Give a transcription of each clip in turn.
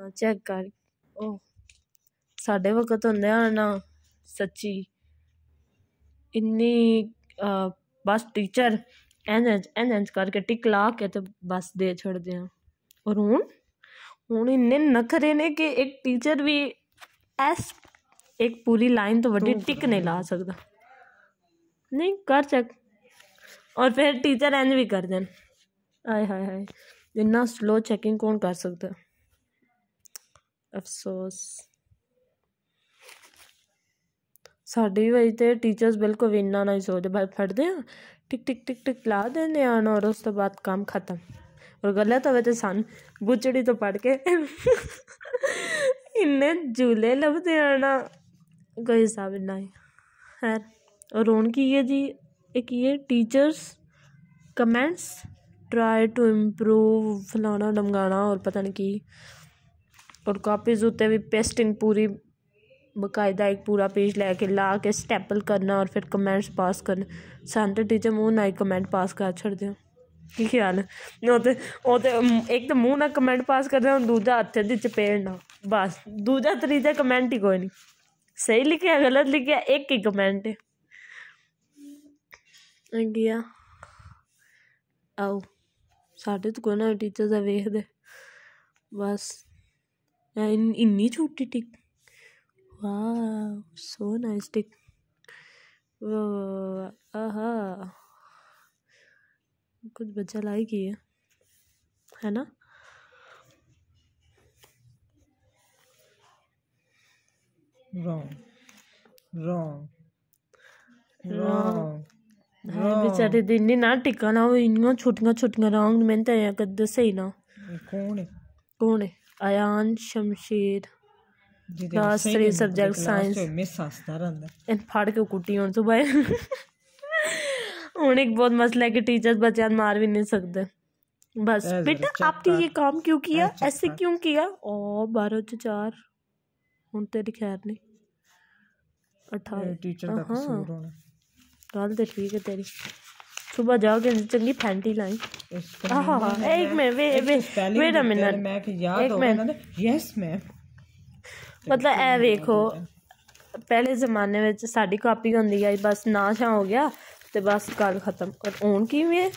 Check कर ओ साढ़े वक्त होंदे ना सच्ची इन्नी बस टीचर इंज इंज इंज इंज करके टिक ला के तो बस दे छोड़दे हैं और हूँ हूँ इन्ने नखरे ने कि एक टीचर भी एस एक पूरी लाइन तो बड़ी टिक नहीं ला सकता नहीं कर चेक और फिर टीचर इंज भी कर देन हाय हाय हाय इन्ना स्लो चेकिंग कौन कर सकता है अफसोस ਸਾਡੇ ਵੀ ਵਜ ਤੇ ਟੀਚਰਸ ਬਿਲਕੁਲ ਇੰਨਾ ਨਹੀਂ ਸੋਚਦੇ ਬਸ ਫੜਦੇ ਆ ਟਿਕ ਟਿਕ ਟਿਕ ਟਿਕ ਲਾ ਦਿੰਦੇ ਆ ਔਰ ਉਸ ਤੋਂ ਬਾਅਦ ਕੰਮ ਖਤਮ ਔਰ ਗਲਤ ਹੋਵੇ ਤੇ ਸਨ ਗੁੱਚੜੀ ਤੋਂ ਪੜ ਕੇ ਇੰਨੇ ਝੂਲੇ ਲੱਭਦੇ ਆ ਨਾ ਕੋਈ ਹਿਸਾਬ ਨਹੀਂ ਹੈ और उनकी ये जी एक ये teachers comments try to improve फलाना डमगाना और पता नहीं कि ਔਰ ਕਾਪੀਜ਼ ਉੱਤੇ ਵੀ ਪੇਸਟਿੰਗ ਪੂਰੀ ਬਕਾਇਦਾ ਇੱਕ ਪੂਰਾ ਪੇਜ ਲੈ ਕੇ ਲਾ ਕੇ ਸਟੈਪਲ ਕਰਨਾ ਔਰ ਫਿਰ ਕਮੈਂਟਸ ਪਾਸ ਕਰਨਾ ਸਾਨੂੰ ਤਾਂ ਟੀਚਰ ਮੂੰਹ ਨਾਲ ਕਮੈਂਟ ਪਾਸ ਕਰ ਛੱਡਦੇ ਹੋ ਕੀ ਖਿਆਲ ਉਹ ਤੇ ਉਹ ਤੇ ਇੱਕ ਤਾਂ ਮੂੰਹ ਨਾਲ ਕਮੈਂਟ ਪਾਸ ਕਰਦੇ ਹੋ ਦੂਜਾ ਹੱਥ ਦੇ ਚਪੇੜ ਨਾਲ ਬਸ ਦੂਜਾ ਤੀਜਾ ਕਮੈਂਟ ਹੀ ਕੋਈ ਨਹੀਂ ਸਹੀ ਲਿਖਿਆ ਗਲਤ ਲਿਖਿਆ ਇੱਕ ਹੀ ਕਮੈਂਟ ਹੈ ਗਿਆ ਆਓ ਸਾਡੇ ਤੋਂ ਕੋਈ ਨਾ ਟੀਚਰ ਦਾ ਵੇਖਦੇ ਬਸ ఇన్ని చుట్టి టిక్ వా సో నైస్ టిక్ आहा कुछ बच्चा लाएगी है है ना बेचारे दिन ना टिका ना इन छोटी छोटी रॉन्ग मेहनत करते सही ना कौन है कौन है Ayan Shamshir. मतलब subject science. तो बस बेटा आपने ये काम क्यों किया ऐसे क्यों किया ओ बारह चार हूँ तेरी खैर नहीं अठारह हाँ गल तो ठीक है तेरी सुबह जाओगे चंगी फैंटी लाई एक minute way way wait a minute एक मिनट यस मैम मतलब ए वेखो ਪਹਿਲੇ ਜ਼ਮਾਨੇ ਵਿੱਚ ਸਾਡੀ ਕਾਪੀ ਹੁੰਦੀ ਹੈ ਬਸ ਨਾ ਸ਼ਾ ਹੋ ਗਿਆ ਤੇ ਬਸ ਗੱਲ ਖਤਮ ਹੁਣ ਕਿਵੇਂ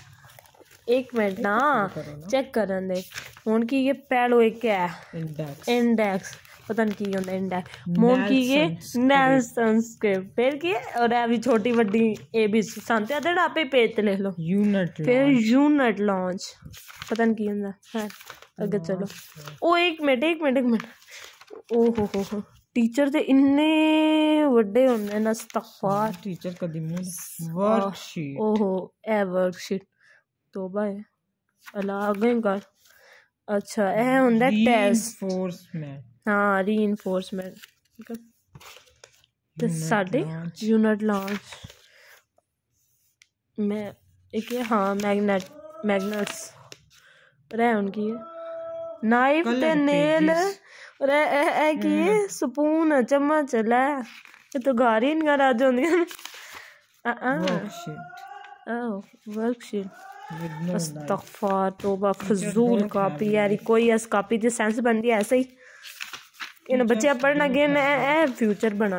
ਇੱਕ ਮਿੰਟ ਨਾ ਚੈੱਕ ਕਰਨ ਦੇ ਹੁਣ ਕੀ ਇਹ ਪਹਿਲੋ ਇੱਕ ਹੈ ਇੰਡੈਕਸ ਇੰਡੈਕਸ पता नहीं की होने इंडा मोन की ये नैल संस्क्रिप्ट फिर की और अभी छोटी बड़ी ए बी शांति आते आपे पेज लिख लो यूनिट फिर यूनिट लॉन्च पता नहीं की होंगे है अगर चलो ओ एक मिनट एक मिनट एक मिनट ओ हो हो हो ਟੀਚਰ ਤੇ ਇੰਨੇ ਵੱਡੇ ਹੁੰਦੇ ਨੇ ਅਸਤਗਫਾਰ ਟੀਚਰ ਕਦੀ ਮਿਸ ਵਰਕਸ਼ੀਟ ਓਹੋ ਇਹ ਵਰਕਸ਼ੀਟ ਤੋਬਾ ਹੈ ਅਲਾ ਅਗੇ ਗੱਲ ਅੱਛਾ हाँ री इन्फोर्समेंट साढ़े यूनिट लॉन्च मैं एक हाँ मैगनेट मैगनेट्स और है उनकी नाइफ ते नेल और है की स्पून चम्मच ले ये तो गारी इनका राज होंगे वर्कशीट अस्तगफर तौबा फजूल कॉपी यार कोई इस कॉपी दी सेंस बनदी ऐसे ही ਇਹਨਾਂ ਬੱਚਿਆਂ ਬੱਚੇ ਪੜ੍ਹਨ ਮੈਂ ਇਹ ਫਿਊਚਰ ਬਣਾ